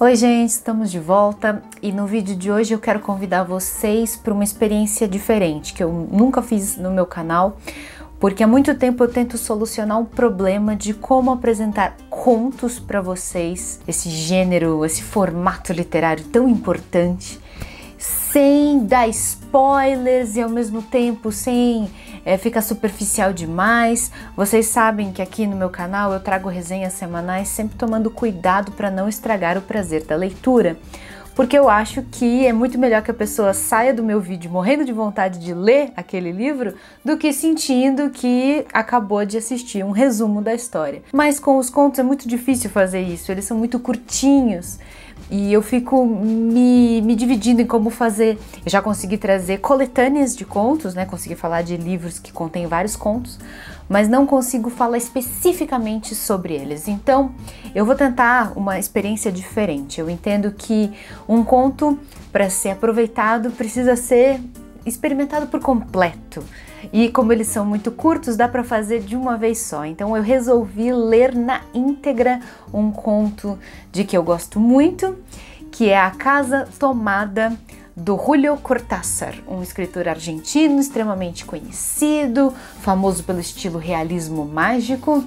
Oi, gente, estamos de volta e no vídeo de hoje eu quero convidar vocês para uma experiência diferente que eu nunca fiz no meu canal, porque há muito tempo eu tento solucionar um problema de como apresentar contos para vocês, esse gênero, esse formato literário tão importante sem dar spoilers e ao mesmo tempo sem é, ficar superficial demais. Vocês sabem que aqui no meu canal eu trago resenhas semanais, sempre tomando cuidado para não estragar o prazer da leitura. Porque eu acho que é muito melhor que a pessoa saia do meu vídeo morrendo de vontade de ler aquele livro do que sentindo que acabou de assistir um resumo da história. Mas com os contos é muito difícil fazer isso, eles são muito curtinhos e eu fico me, me dividindo em como fazer. Eu já consegui trazer coletâneas de contos, né? Consegui falar de livros que contêm vários contos, mas não consigo falar especificamente sobre eles. Então, eu vou tentar uma experiência diferente. Eu entendo que um conto, para ser aproveitado, precisa ser experimentado por completo e como eles são muito curtos, dá para fazer de uma vez só. Então eu resolvi ler na íntegra um conto de que eu gosto muito, que é A Casa Tomada do Julio Cortázar, um escritor argentino extremamente conhecido, famoso pelo estilo realismo mágico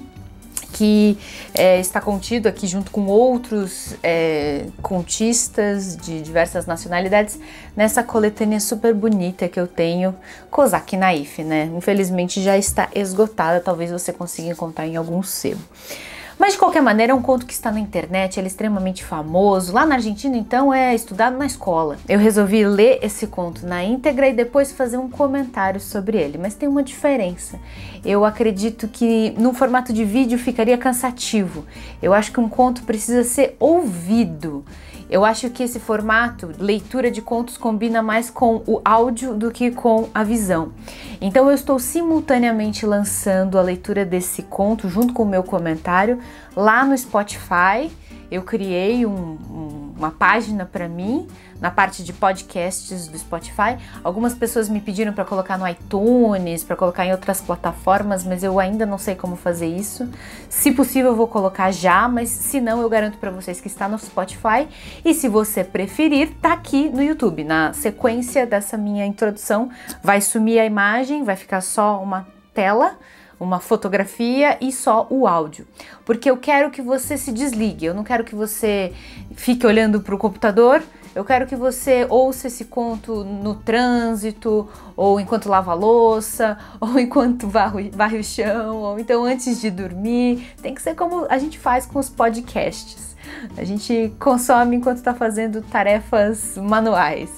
que é, está contido aqui junto com outros é, contistas de diversas nacionalidades nessa coletânea super bonita que eu tenho, Kozak Naif, né? Infelizmente já está esgotada, talvez você consiga encontrar em algum sebo. Mas de qualquer maneira, é um conto que está na internet, ele é extremamente famoso. Lá na Argentina, então, é estudado na escola. Eu resolvi ler esse conto na íntegra e depois fazer um comentário sobre ele, mas tem uma diferença. Eu acredito que num formato de vídeo ficaria cansativo. Eu acho que um conto precisa ser ouvido. Eu acho que esse formato, leitura de contos, combina mais com o áudio do que com a visão. Então eu estou simultaneamente lançando a leitura desse conto junto com o meu comentário lá no Spotify eu criei um, um, uma página para mim na parte de podcasts do Spotify. Algumas pessoas me pediram para colocar no iTunes, para colocar em outras plataformas, mas eu ainda não sei como fazer isso. Se possível, eu vou colocar já, mas se não, eu garanto para vocês que está no Spotify. E se você preferir, tá aqui no YouTube. Na sequência dessa minha introdução, vai sumir a imagem, vai ficar só uma tela uma fotografia e só o áudio, porque eu quero que você se desligue, eu não quero que você fique olhando para o computador. Eu quero que você ouça esse conto no trânsito, ou enquanto lava a louça, ou enquanto varre, varre o chão, ou então antes de dormir. Tem que ser como a gente faz com os podcasts. A gente consome enquanto está fazendo tarefas manuais.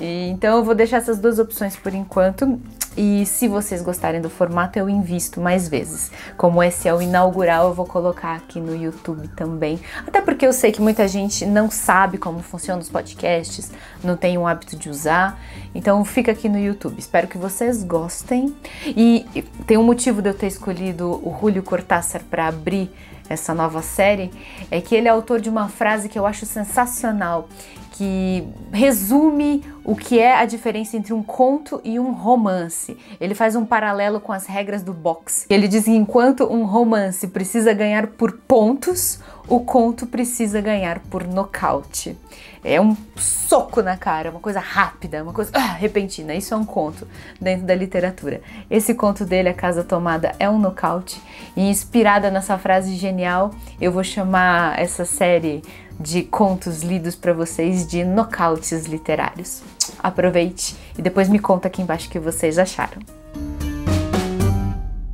E, então eu vou deixar essas duas opções por enquanto. E se vocês gostarem do formato, eu invisto mais vezes. Como esse é o inaugural, eu vou colocar aqui no YouTube também. Até porque eu sei que muita gente não sabe como funciona os podcasts, não tem o hábito de usar. Então fica aqui no YouTube. Espero que vocês gostem. E tem um motivo de eu ter escolhido o Julio Cortázar para abrir essa nova série, é que ele é autor de uma frase que eu acho sensacional, que resume o que é a diferença entre um conto e um romance. Ele faz um paralelo com as regras do boxe. Ele diz que enquanto um romance precisa ganhar por pontos, o conto precisa ganhar por nocaute. É um soco na cara, uma coisa rápida, uma coisa ah, repentina. Isso é um conto dentro da literatura. Esse conto dele, A Casa Tomada, é um nocaute. E inspirada nessa frase genial, eu vou chamar essa série de contos lidos para vocês de nocautes literários. Aproveite e depois me conta aqui embaixo o que vocês acharam.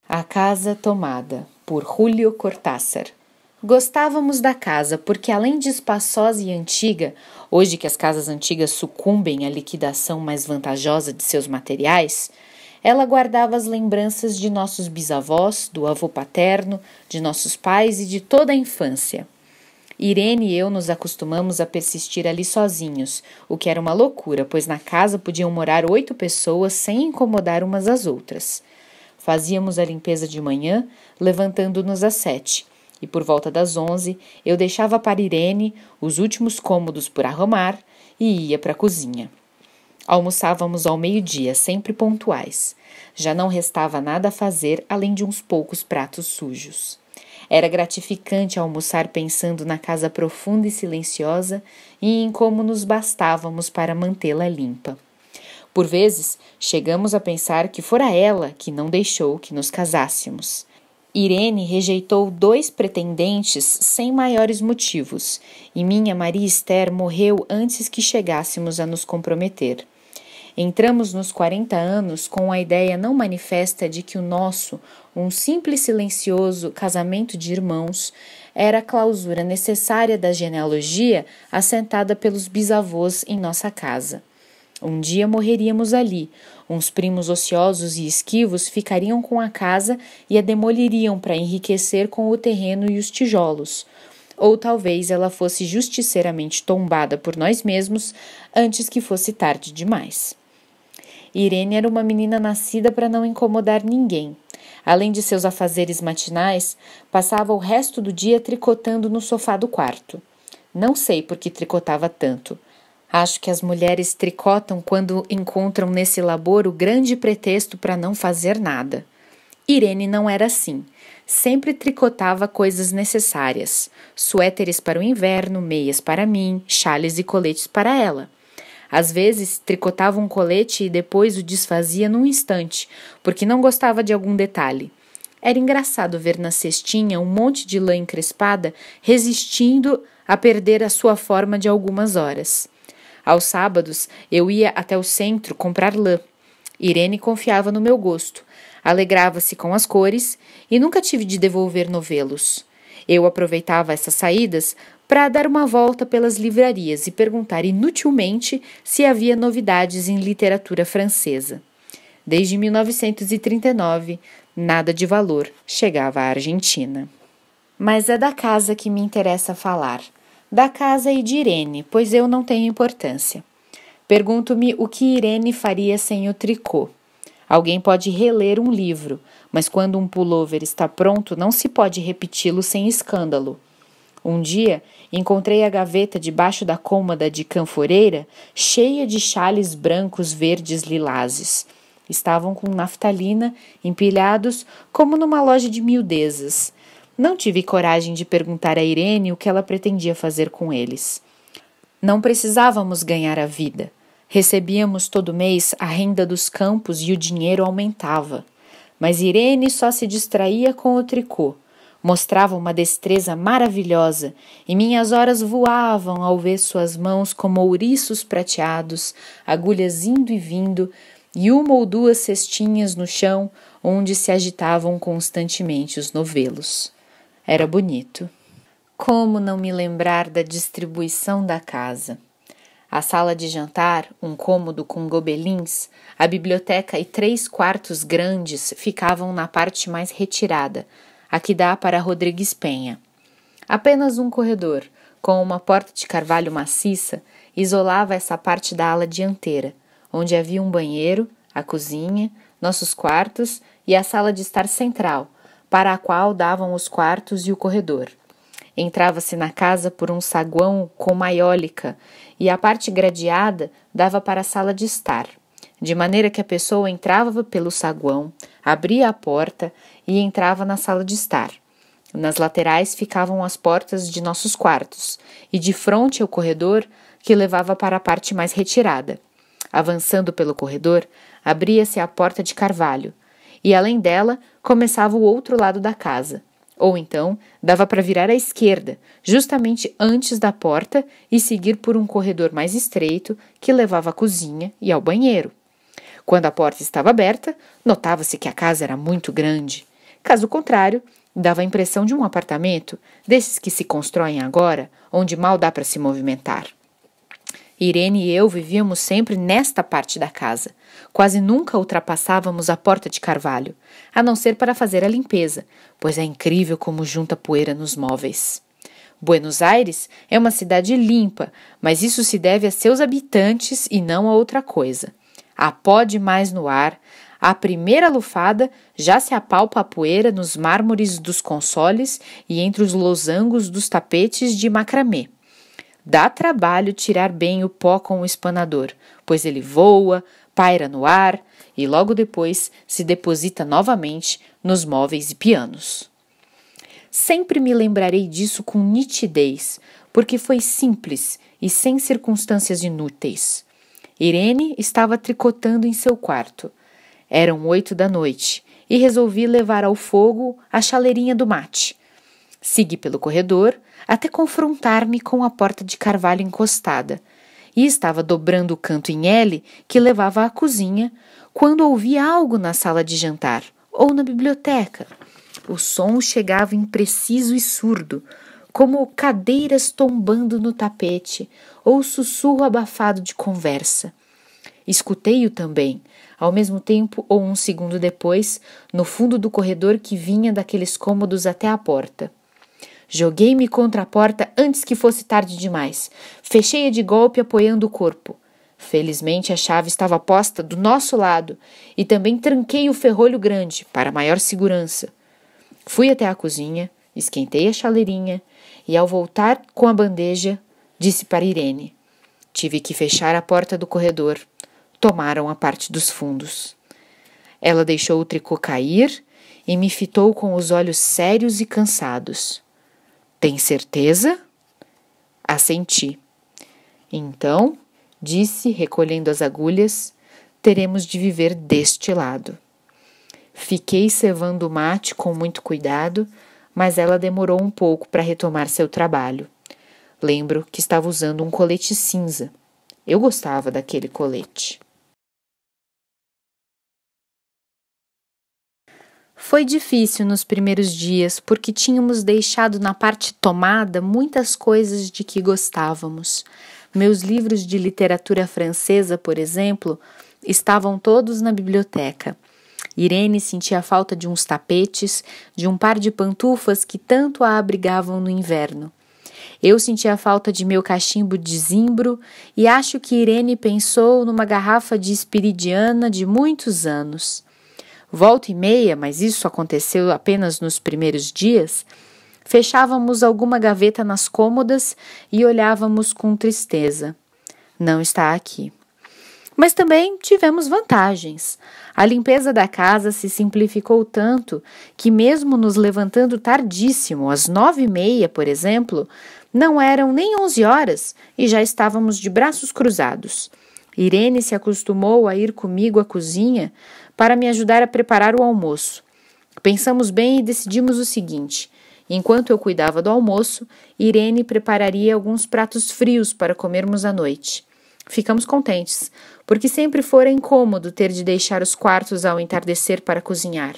A Casa Tomada, por Julio Cortázar. Gostávamos da casa porque, além de espaçosa e antiga, hoje que as casas antigas sucumbem à liquidação mais vantajosa de seus materiais, ela guardava as lembranças de nossos bisavós, do avô paterno, de nossos pais e de toda a infância. Irene e eu nos acostumamos a persistir ali sozinhos, o que era uma loucura, pois na casa podiam morar oito pessoas sem incomodar umas às outras. Fazíamos a limpeza de manhã, levantando-nos às sete, e por volta das onze eu deixava para Irene os últimos cômodos por arrumar e ia para a cozinha. Almoçávamos ao meio-dia, sempre pontuais. Já não restava nada a fazer além de uns poucos pratos sujos. Era gratificante almoçar pensando na casa profunda e silenciosa e em como nos bastávamos para mantê-la limpa. Por vezes, chegamos a pensar que fora ela que não deixou que nos casássemos. Irene rejeitou dois pretendentes sem maiores motivos, e minha Maria Esther morreu antes que chegássemos a nos comprometer. Entramos nos 40 anos com a ideia não manifesta de que o nosso, um simples silencioso casamento de irmãos, era a clausura necessária da genealogia assentada pelos bisavós em nossa casa. Um dia morreríamos ali, uns primos ociosos e esquivos ficariam com a casa e a demoliriam para enriquecer com o terreno e os tijolos. Ou talvez ela fosse justiceiramente tombada por nós mesmos antes que fosse tarde demais. Irene era uma menina nascida para não incomodar ninguém, Além de seus afazeres matinais, passava o resto do dia tricotando no sofá do quarto. Não sei por que tricotava tanto. Acho que as mulheres tricotam quando encontram nesse labor o grande pretexto para não fazer nada. Irene não era assim. Sempre tricotava coisas necessárias: suéteres para o inverno, meias para mim, chales e coletes para ela. Às vezes, tricotava um colete e depois o desfazia num instante, porque não gostava de algum detalhe. Era engraçado ver na cestinha um monte de lã encrespada resistindo a perder a sua forma de algumas horas. Aos sábados, eu ia até o centro comprar lã. Irene confiava no meu gosto, alegrava-se com as cores e nunca tive de devolver novelos. Eu aproveitava essas saídas para dar uma volta pelas livrarias e perguntar inutilmente se havia novidades em literatura francesa. Desde 1939, nada de valor chegava à Argentina. Mas é da casa que me interessa falar. Da casa e de Irene, pois eu não tenho importância. Pergunto-me o que Irene faria sem o tricô. Alguém pode reler um livro, mas quando um pullover está pronto, não se pode repeti-lo sem escândalo. Um dia encontrei a gaveta debaixo da cômoda de canforeira cheia de chales brancos, verdes, lilazes. Estavam com naftalina, empilhados como numa loja de miudezas. Não tive coragem de perguntar a Irene o que ela pretendia fazer com eles. Não precisávamos ganhar a vida. Recebíamos todo mês a renda dos campos e o dinheiro aumentava. Mas Irene só se distraía com o tricô. Mostrava uma destreza maravilhosa, e minhas horas voavam ao ver suas mãos como ouriços prateados, agulhas indo e vindo, e uma ou duas cestinhas no chão onde se agitavam constantemente os novelos. Era bonito. Como não me lembrar da distribuição da casa? A sala de jantar, um cômodo com gobelins, a biblioteca e três quartos grandes ficavam na parte mais retirada, a que dá para Rodrigues Penha. Apenas um corredor, com uma porta de carvalho maciça, isolava essa parte da ala dianteira, onde havia um banheiro, a cozinha, nossos quartos e a sala de estar central, para a qual davam os quartos e o corredor. Entrava-se na casa por um saguão com maiólica e a parte gradeada dava para a sala de estar, de maneira que a pessoa entrava pelo saguão, abria a porta e entrava na sala de estar. Nas laterais ficavam as portas de nossos quartos e de frente o corredor que levava para a parte mais retirada. Avançando pelo corredor, abria-se a porta de carvalho e além dela começava o outro lado da casa. Ou então dava para virar à esquerda, justamente antes da porta, e seguir por um corredor mais estreito que levava à cozinha e ao banheiro. Quando a porta estava aberta, notava-se que a casa era muito grande. Caso contrário, dava a impressão de um apartamento desses que se constroem agora, onde mal dá para se movimentar. Irene e eu vivíamos sempre nesta parte da casa. Quase nunca ultrapassávamos a porta de carvalho, a não ser para fazer a limpeza, pois é incrível como junta poeira nos móveis. Buenos Aires é uma cidade limpa, mas isso se deve a seus habitantes e não a outra coisa. Há pó demais no ar, à primeira lufada, já se apalpa a poeira nos mármores dos consoles e entre os losangos dos tapetes de macramê. Dá trabalho tirar bem o pó com o espanador, pois ele voa, paira no ar e logo depois se deposita novamente nos móveis e pianos. Sempre me lembrarei disso com nitidez, porque foi simples e sem circunstâncias inúteis. Irene estava tricotando em seu quarto. Eram oito da noite e resolvi levar ao fogo a chaleirinha do mate. Segui pelo corredor até confrontar-me com a porta de carvalho encostada e estava dobrando o canto em L que levava à cozinha quando ouvi algo na sala de jantar ou na biblioteca. O som chegava impreciso e surdo, como cadeiras tombando no tapete ou sussurro abafado de conversa. Escutei-o também, ao mesmo tempo, ou um segundo depois, no fundo do corredor que vinha daqueles cômodos até a porta. Joguei-me contra a porta antes que fosse tarde demais. Fechei-a de golpe, apoiando o corpo. Felizmente a chave estava posta do nosso lado e também tranquei o ferrolho grande para maior segurança. Fui até a cozinha, esquentei a chaleirinha e, ao voltar com a bandeja, disse para Irene: Tive que fechar a porta do corredor tomaram a parte dos fundos. Ela deixou o tricô cair e me fitou com os olhos sérios e cansados. Tem certeza? Assenti. Então, disse, recolhendo as agulhas, teremos de viver deste lado. Fiquei cevando o mate com muito cuidado, mas ela demorou um pouco para retomar seu trabalho. Lembro que estava usando um colete cinza. Eu gostava daquele colete. Foi difícil nos primeiros dias porque tínhamos deixado na parte tomada muitas coisas de que gostávamos. Meus livros de literatura francesa, por exemplo, estavam todos na biblioteca. Irene sentia a falta de uns tapetes, de um par de pantufas que tanto a abrigavam no inverno. Eu sentia a falta de meu cachimbo de zimbro e acho que Irene pensou numa garrafa de espiridiana de muitos anos. Volta e meia, mas isso aconteceu apenas nos primeiros dias, fechávamos alguma gaveta nas cômodas e olhávamos com tristeza. Não está aqui. Mas também tivemos vantagens. A limpeza da casa se simplificou tanto que, mesmo nos levantando tardíssimo, às nove e meia, por exemplo, não eram nem onze horas e já estávamos de braços cruzados. Irene se acostumou a ir comigo à cozinha para me ajudar a preparar o almoço. Pensamos bem e decidimos o seguinte: enquanto eu cuidava do almoço, Irene prepararia alguns pratos frios para comermos à noite. Ficamos contentes, porque sempre fora incômodo ter de deixar os quartos ao entardecer para cozinhar.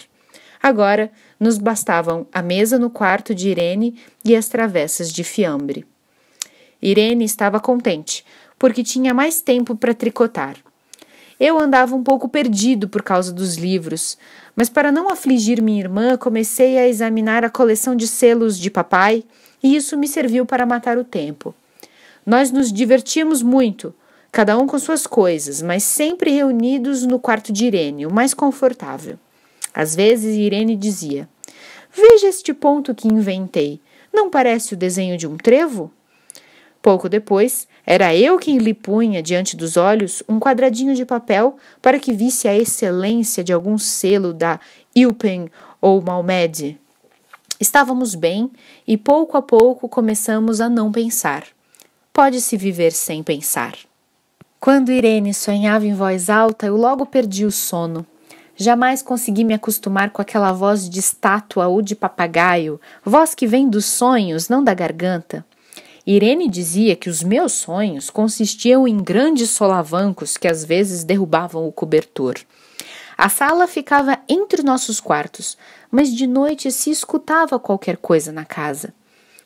Agora, nos bastavam a mesa no quarto de Irene e as travessas de fiambre. Irene estava contente, porque tinha mais tempo para tricotar. Eu andava um pouco perdido por causa dos livros, mas para não afligir minha irmã, comecei a examinar a coleção de selos de papai e isso me serviu para matar o tempo. Nós nos divertíamos muito, cada um com suas coisas, mas sempre reunidos no quarto de Irene, o mais confortável. Às vezes Irene dizia: Veja este ponto que inventei. Não parece o desenho de um trevo? Pouco depois, era eu quem lhe punha diante dos olhos um quadradinho de papel para que visse a excelência de algum selo da Ilpen ou Malmed. Estávamos bem e pouco a pouco começamos a não pensar. Pode-se viver sem pensar. Quando Irene sonhava em voz alta, eu logo perdi o sono. Jamais consegui me acostumar com aquela voz de estátua ou de papagaio, voz que vem dos sonhos, não da garganta. Irene dizia que os meus sonhos consistiam em grandes solavancos que às vezes derrubavam o cobertor. A sala ficava entre nossos quartos, mas de noite se escutava qualquer coisa na casa.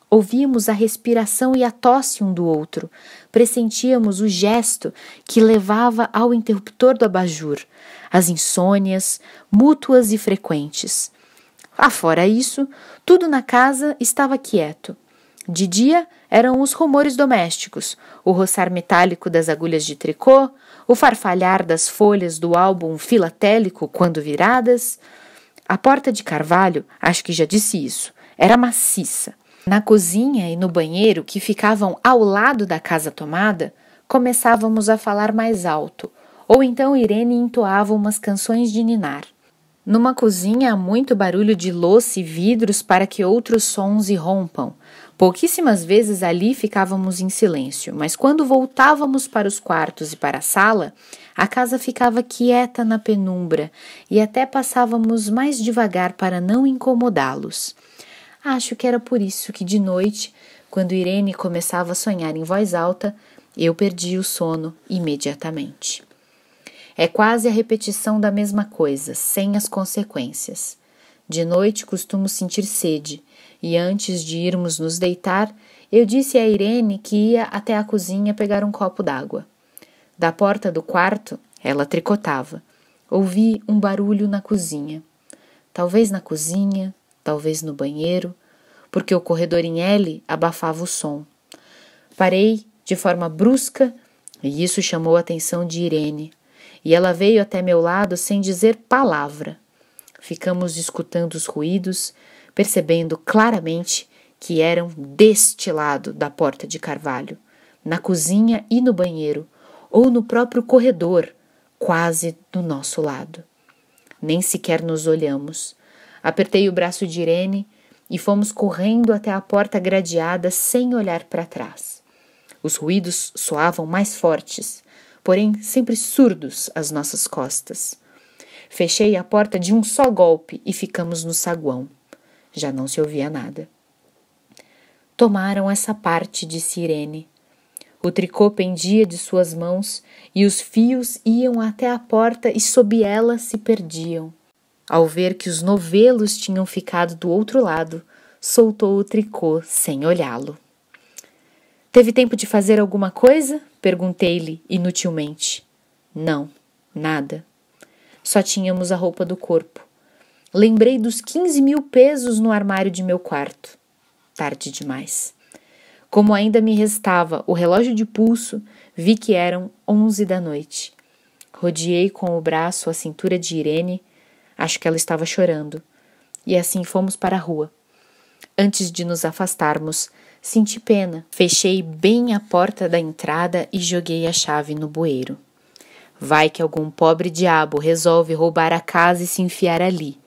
Ouvíamos a respiração e a tosse um do outro, pressentíamos o gesto que levava ao interruptor do abajur, as insônias, mútuas e frequentes. Afora isso, tudo na casa estava quieto, de dia eram os rumores domésticos, o roçar metálico das agulhas de tricô, o farfalhar das folhas do álbum filatélico quando viradas. A porta de carvalho, acho que já disse isso, era maciça. Na cozinha e no banheiro, que ficavam ao lado da casa tomada, começávamos a falar mais alto, ou então Irene entoava umas canções de ninar. Numa cozinha há muito barulho de louça e vidros para que outros sons irrompam, Pouquíssimas vezes ali ficávamos em silêncio, mas quando voltávamos para os quartos e para a sala, a casa ficava quieta na penumbra e até passávamos mais devagar para não incomodá-los. Acho que era por isso que de noite, quando Irene começava a sonhar em voz alta, eu perdi o sono imediatamente. É quase a repetição da mesma coisa, sem as consequências. De noite costumo sentir sede e antes de irmos nos deitar, eu disse a Irene que ia até a cozinha pegar um copo d'água. Da porta do quarto, ela tricotava. Ouvi um barulho na cozinha. Talvez na cozinha, talvez no banheiro, porque o corredor em L abafava o som. Parei de forma brusca e isso chamou a atenção de Irene. E ela veio até meu lado sem dizer palavra. Ficamos escutando os ruídos percebendo claramente que eram deste lado da porta de carvalho, na cozinha e no banheiro, ou no próprio corredor, quase do nosso lado. Nem sequer nos olhamos. Apertei o braço de Irene e fomos correndo até a porta gradeada sem olhar para trás. Os ruídos soavam mais fortes, porém sempre surdos às nossas costas. Fechei a porta de um só golpe e ficamos no saguão. Já não se ouvia nada. Tomaram essa parte, disse Irene. O tricô pendia de suas mãos e os fios iam até a porta e sob ela se perdiam. Ao ver que os novelos tinham ficado do outro lado, soltou o tricô sem olhá-lo. Teve tempo de fazer alguma coisa? perguntei-lhe inutilmente. Não, nada. Só tínhamos a roupa do corpo. Lembrei dos 15 mil pesos no armário de meu quarto. Tarde demais. Como ainda me restava o relógio de pulso, vi que eram 11 da noite. Rodeei com o braço a cintura de Irene, acho que ela estava chorando, e assim fomos para a rua. Antes de nos afastarmos, senti pena. Fechei bem a porta da entrada e joguei a chave no bueiro. Vai que algum pobre diabo resolve roubar a casa e se enfiar ali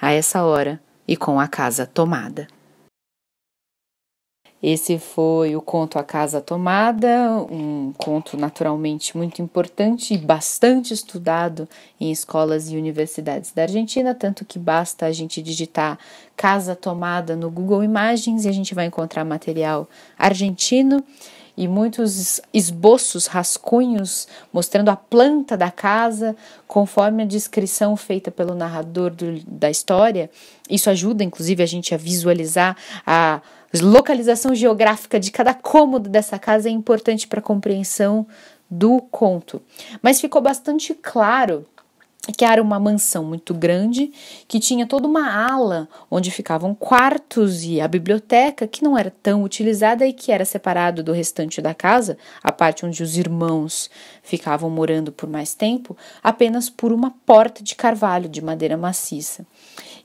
a essa hora e com a casa tomada. Esse foi o conto A Casa Tomada, um conto naturalmente muito importante e bastante estudado em escolas e universidades da Argentina, tanto que basta a gente digitar Casa Tomada no Google Imagens e a gente vai encontrar material argentino e muitos esboços, rascunhos mostrando a planta da casa, conforme a descrição feita pelo narrador do, da história. Isso ajuda, inclusive, a gente a visualizar a localização geográfica de cada cômodo dessa casa é importante para a compreensão do conto. Mas ficou bastante claro que era uma mansão muito grande, que tinha toda uma ala onde ficavam quartos e a biblioteca, que não era tão utilizada e que era separado do restante da casa, a parte onde os irmãos ficavam morando por mais tempo, apenas por uma porta de carvalho de madeira maciça.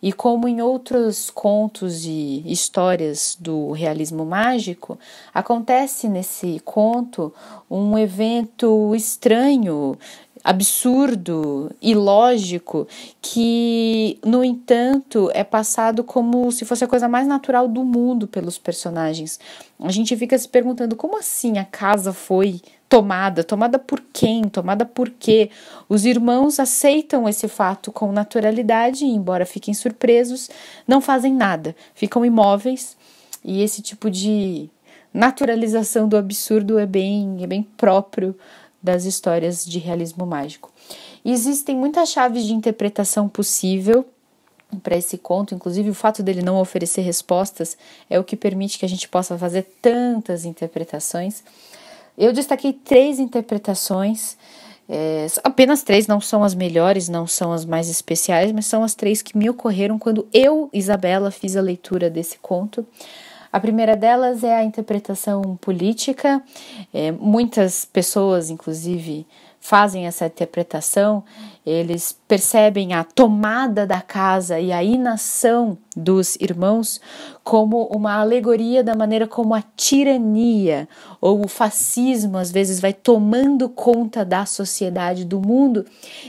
E como em outros contos e histórias do realismo mágico, acontece nesse conto um evento estranho absurdo, ilógico, que, no entanto, é passado como se fosse a coisa mais natural do mundo pelos personagens. A gente fica se perguntando como assim a casa foi tomada, tomada por quem, tomada por quê? Os irmãos aceitam esse fato com naturalidade, embora fiquem surpresos, não fazem nada, ficam imóveis. E esse tipo de naturalização do absurdo é bem, é bem próprio das histórias de realismo mágico. Existem muitas chaves de interpretação possível para esse conto, inclusive o fato dele não oferecer respostas é o que permite que a gente possa fazer tantas interpretações. Eu destaquei três interpretações, é, apenas três, não são as melhores, não são as mais especiais, mas são as três que me ocorreram quando eu, Isabela, fiz a leitura desse conto. A primeira delas é a interpretação política. É, muitas pessoas, inclusive, fazem essa interpretação, eles percebem a tomada da casa e a inação dos irmãos como uma alegoria da maneira como a tirania ou o fascismo às vezes vai tomando conta da sociedade, do mundo,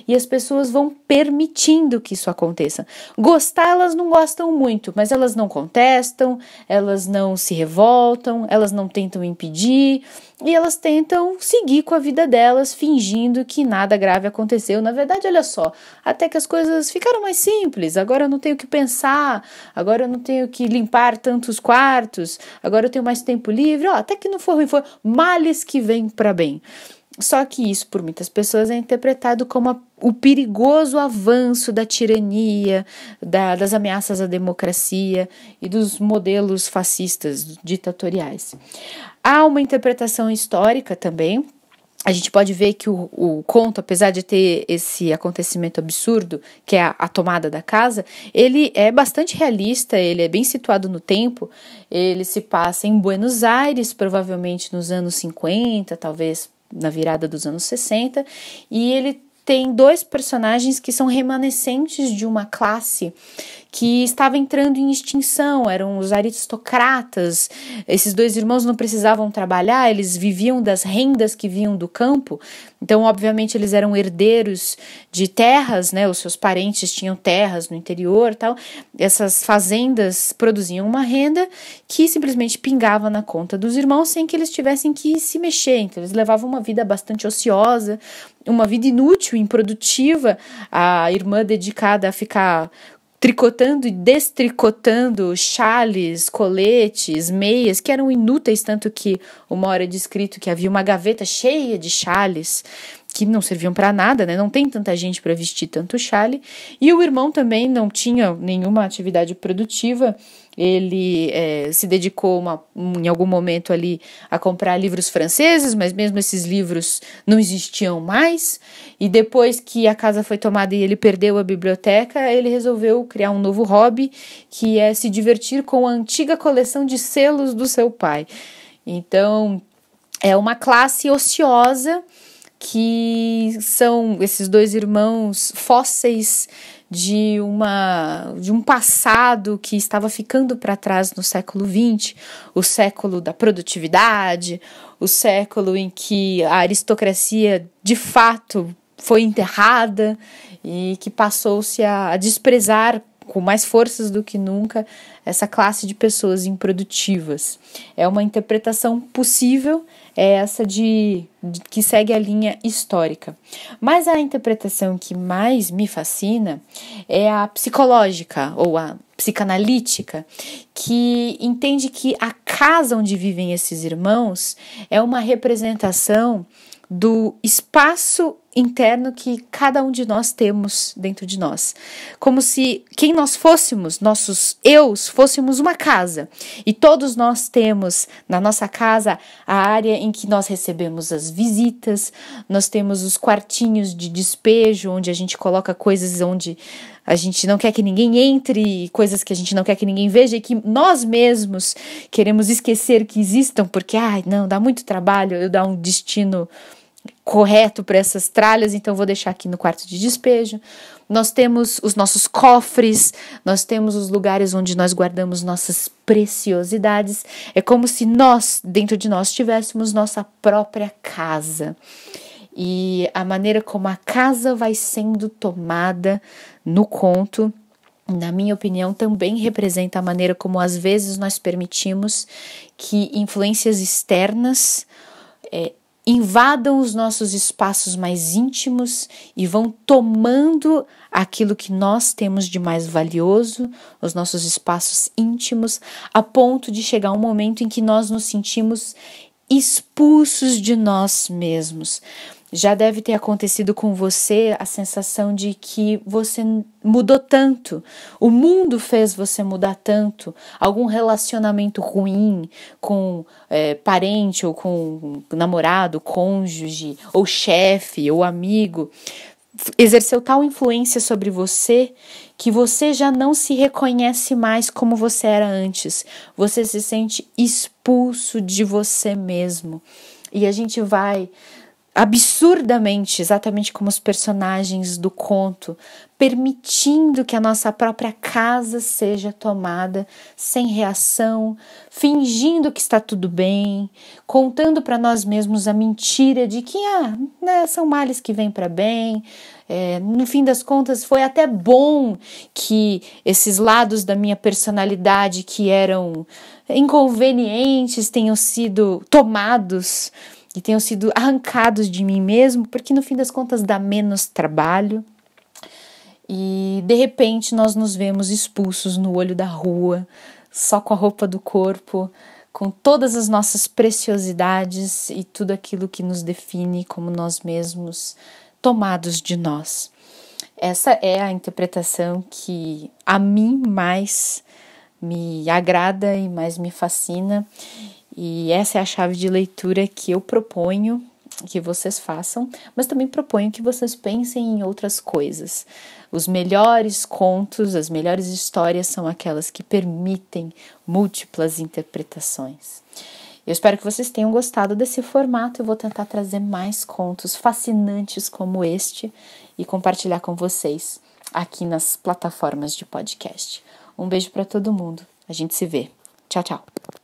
e as pessoas vão permitindo que isso aconteça. Gostar elas não gostam muito, mas elas não contestam, elas não se revoltam, elas não tentam impedir e elas tentam seguir com a vida delas fingindo que nada grave aconteceu. Na verdade, olha só, até que as coisas ficaram mais simples, agora eu não tenho que pensar, agora eu não tenho que limpar tantos quartos, agora eu tenho mais tempo livre, até que não for ruim, foi males que vêm para bem. Só que isso, por muitas pessoas, é interpretado como a, o perigoso avanço da tirania, da, das ameaças à democracia e dos modelos fascistas ditatoriais. Há uma interpretação histórica também, a gente pode ver que o, o, conto, apesar de ter esse acontecimento absurdo, que é a, a, tomada da casa, ele é bastante realista, ele é bem situado no tempo, ele se passa em Buenos Aires, provavelmente nos anos 50, talvez na virada dos anos 60, e ele tem dois personagens que são remanescentes de uma classe que estava entrando em extinção, eram os aristocratas. Esses dois irmãos não precisavam trabalhar, eles viviam das rendas que vinham do campo. Então, obviamente, eles eram herdeiros de terras, né? Os seus parentes tinham terras no interior, tal. Essas fazendas produziam uma renda que simplesmente pingava na conta dos irmãos sem que eles tivessem que se mexer. Então, eles levavam uma vida bastante ociosa, uma vida inútil, improdutiva. A irmã dedicada a ficar tricotando e destricotando chales, coletes, meias, que eram inúteis, tanto que uma hora é descrito que havia uma gaveta cheia de chales que não serviam para nada, né? Não tem tanta gente para vestir tanto chale. E o irmão também não tinha nenhuma atividade produtiva. Ele é, se dedicou uma, em algum momento ali a comprar livros franceses, mas mesmo esses livros não existiam mais. E depois que a casa foi tomada e ele perdeu a biblioteca, ele resolveu criar um novo hobby, que é se divertir com a antiga coleção de selos do seu pai. Então, é uma classe ociosa que são esses dois irmãos fósseis de uma de um passado que estava ficando para trás no século XX, o século da produtividade, o século em que a aristocracia de fato foi enterrada e que passou-se a, a desprezar com mais forças do que nunca essa classe de pessoas improdutivas. É uma interpretação possível, é essa de, de, que segue a linha histórica. Mas a interpretação que mais me fascina é a psicológica ou a psicanalítica, que entende que a casa onde vivem esses irmãos é uma representação do espaço interno que cada um de nós temos dentro de nós. Como se quem nós fôssemos, nossos eus, fôssemos uma casa. E todos nós temos na nossa casa a área em que nós recebemos as visitas, nós temos os quartinhos de despejo, onde a gente coloca coisas onde a gente não quer que ninguém entre, coisas que a gente não quer que ninguém veja e que nós mesmos queremos esquecer que existam, porque, ai, não, dá muito trabalho eu dar um destino correto para essas tralhas, então vou deixar aqui no quarto de despejo. Nós temos os nossos cofres, nós temos os lugares onde nós guardamos nossas preciosidades. É como se nós, dentro de nós, tivéssemos nossa própria casa. E a maneira como a casa vai sendo tomada no conto na minha opinião, também representa a maneira como às vezes nós permitimos que influências externas é, invadam os nossos espaços mais íntimos e vão tomando aquilo que nós temos de mais valioso, os nossos espaços íntimos, a ponto de chegar um momento em que nós nos sentimos expulsos de nós mesmos. Já deve ter acontecido com você a sensação de que você mudou tanto, o mundo fez você mudar tanto, algum relacionamento ruim com é, parente ou com namorado, cônjuge, ou chefe, ou amigo, exerceu tal influência sobre você que você já não se reconhece mais como você era antes. Você se sente expulso de você mesmo. E a gente vai absurdamente, exatamente como os personagens do conto, permitindo que a nossa própria casa seja tomada sem reação, fingindo que está tudo bem, contando para nós mesmos a mentira de que ah, né, são males que vêm para bem. É, no fim das contas, foi até bom que esses lados da minha personalidade que eram inconvenientes tenham sido tomados e tenham sido arrancados de mim mesmo, porque no fim das contas dá menos trabalho. E de repente nós nos vemos expulsos no olho da rua, só com a roupa do corpo, com todas as nossas preciosidades e tudo aquilo que nos define como nós mesmos, tomados de nós. Essa é a interpretação que a mim mais me agrada e mais me fascina e essa é a chave de leitura que eu proponho que vocês façam, mas também proponho que vocês pensem em outras coisas. Os melhores contos, as melhores histórias são aquelas que permitem múltiplas interpretações. Eu espero que vocês tenham gostado desse formato. Eu vou tentar trazer mais contos fascinantes como este e compartilhar com vocês aqui nas plataformas de podcast. Um beijo para todo mundo. A gente se vê. Tchau, tchau.